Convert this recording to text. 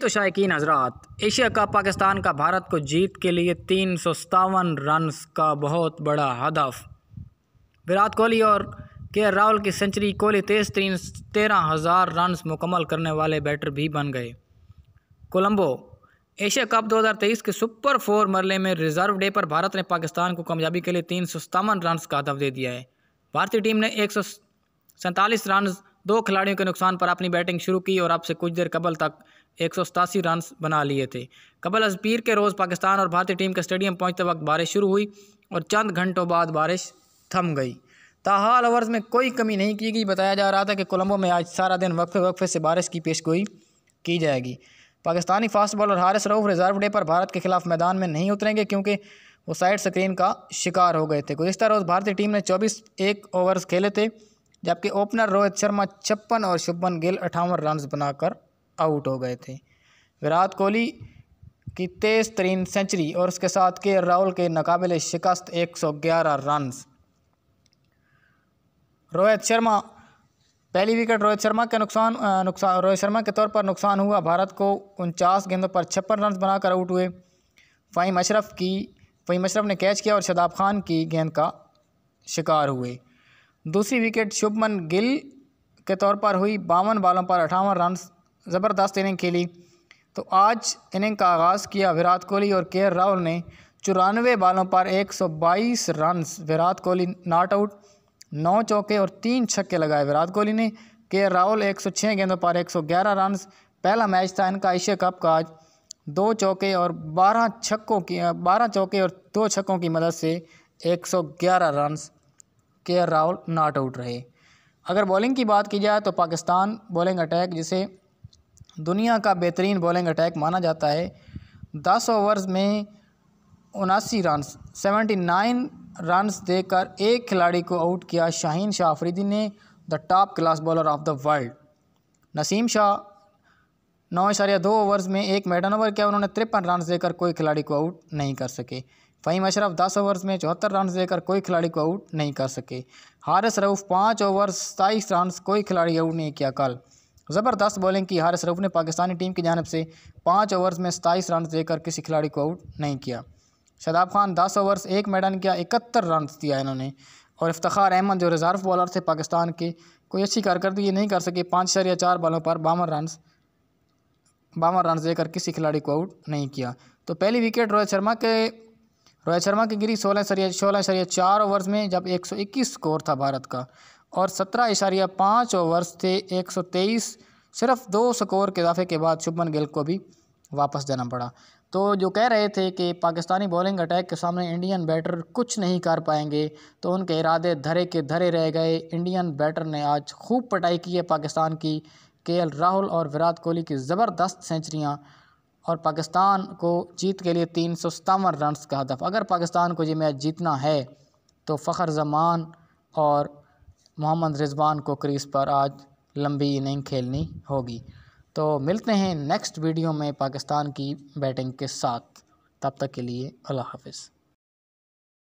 तो शायकीन हजरात Asia cup Pakistan का भारत को जीत के लिए तीन सौ सतावन रन का बहुत बड़ा हदफ विराट कोहली और के राहुल की सेंचुरी कोहली तेज तीन तेरह हज़ार रन मुकम्मल करने वाले बैटर भी बन गए कोलंबो एशिया कप 2023 के सुपर फोर मरले में रिजर्व डे पर भारत ने पाकिस्तान को कामयाबी के लिए तीन सौ सतावन रन का हदफ दे दिया है भारतीय टीम ने एक सौ सैंतालीस रन दो खिलाड़ियों के नुकसान पर अपनी बैटिंग शुरू की और अब से कुछ देर कबल तक एक सौ सतासी रन बना लिए थे कबल अजपीर के रोज़ पाकिस्तान और भारतीय टीम के स्टेडियम पहुँचते वक्त बारिश शुरू हुई और चंद घंटों बाद बारिश थम गई ताहाल ओवर्स में कोई कमी नहीं की गई बताया जा रहा था कि कोलंबो में आज सारा दिन वक्फे वक्फे से बारिश की पेशगोई की जाएगी Pakistani fast bowler Haris Rauf reserve day पर भारत के खिलाफ मैदान में नहीं उतरेंगे क्योंकि वो साइड स्क्रीन का शिकार हो गए थे गुज्तर रोज़ भारतीय टीम ने चौबीस एक ओवर्स खेले थे जबकि ओपनर रोहित शर्मा छप्पन और शुभमन गिल अठावन रन बनाकर आउट हो गए थे विराट कोहली की तेज तरीन सेंचुरी और उसके साथ के राहुल के नाकबिल शिकस्त 111 रन रोहित शर्मा पहली विकेट रोहित शर्मा के नुकसान नुकसान रोहित शर्मा के तौर पर नुकसान हुआ भारत को उनचास गेंदों पर छप्पन रन बनाकर आउट हुए फ़हीम अशरफ की फ़हीम अशरफ ने कैच किया और शदाब खान की गेंद का शिकार हुए दूसरी विकेट शुभमन गिल के तौर पर हुई बावन बालों पर अठावन रन ज़बरदस्त इनिंग खेली तो आज इनिंग का आगाज़ किया विराट कोहली और के राहुल ने चौरानवे बालों पर 122 run Virat Kohli not out नौ चौके और तीन छक्के लगाए विराट कोहली ने के राहुल 106 गेंदों पर 111 रन पहला मैच था इनका एशिया कप का आज दो चौके और 12 छक्कों की 12 चौके और दो छक्कों की मदद से 111 रन्स के आर राहुल नॉट आउट रहे अगर बॉलिंग की बात की जाए तो पाकिस्तान बॉलिंग अटैक जिसे दुनिया का बेहतरीन बॉलिंग अटैक माना जाता है दस ओवर्स में उनासी रन सेवेंटी नाइन रन देकर एक खिलाड़ी को आउट किया शाहीन शाह आफरीदी ने the top class bowler of the world Naseem Shah नौ इशारिया दो ओवर्स में एक मेडन ओवर किया उन्होंने तिरपन रन देकर कोई खिलाड़ी को आउट नहीं कर सके फ़हीम अशरफ दस ओवर्स में चौहत्तर रन देकर कोई खिलाड़ी को आउट नहीं कर सके हारिस रऊफ़ पाँच ओवर सताईस रन कोई खिलाड़ी आउट नहीं किया कल ज़बरदस्त बॉलिंग की हारिस रऊफ़ ने पाकिस्तानी टीम की जानब से पाँच ओवर्स में सताईस रन देकर किसी खिलाड़ी को आउट नहीं किया शदाब खान दस ओवर्स एक मैडन किया इकहत्तर रन दिया इन्होंने और इफ्तार अहमद जो रिज़र्व बॉलर थे पाकिस्तान के कोई अच्छी कारकर्दगी ये नहीं कर सके पाँच शर या चार बॉलों पर बावन रन बावन रन देकर किसी खिलाड़ी को आउट नहीं किया तो पहली विकेट रोहित शर्मा के रोहित शर्मा की गिरी सोलह सरिया सोलह इशारिया चार ओवर्स में जब 121 स्कोर था भारत का और सत्रह इशारिया पाँच ओवर्स थे 123 सिर्फ दो स्कोर के इजाफे के बाद शुभमन गिल को भी वापस देना पड़ा तो जो कह रहे थे कि पाकिस्तानी बॉलिंग अटैक के सामने इंडियन बैटर कुछ नहीं कर पाएंगे तो उनके इरादे धरे के धरे रह गए इंडियन बैटर ने आज खूब पटाई की है पाकिस्तान की के राहुल और विराट कोहली की ज़बरदस्त सेंचुरियाँ और पाकिस्तान को जीत के लिए तीन सौ सतावन रन का हदफ अगर पाकिस्तान को ये मैच जीतना है तो फ़खर जमान और मोहम्मद रिजवान को क्रीज पर आज लंबी इनिंग खेलनी होगी तो मिलते हैं नेक्स्ट वीडियो में पाकिस्तान की बैटिंग के साथ तब तक के लिए अल्लाह हाफिज़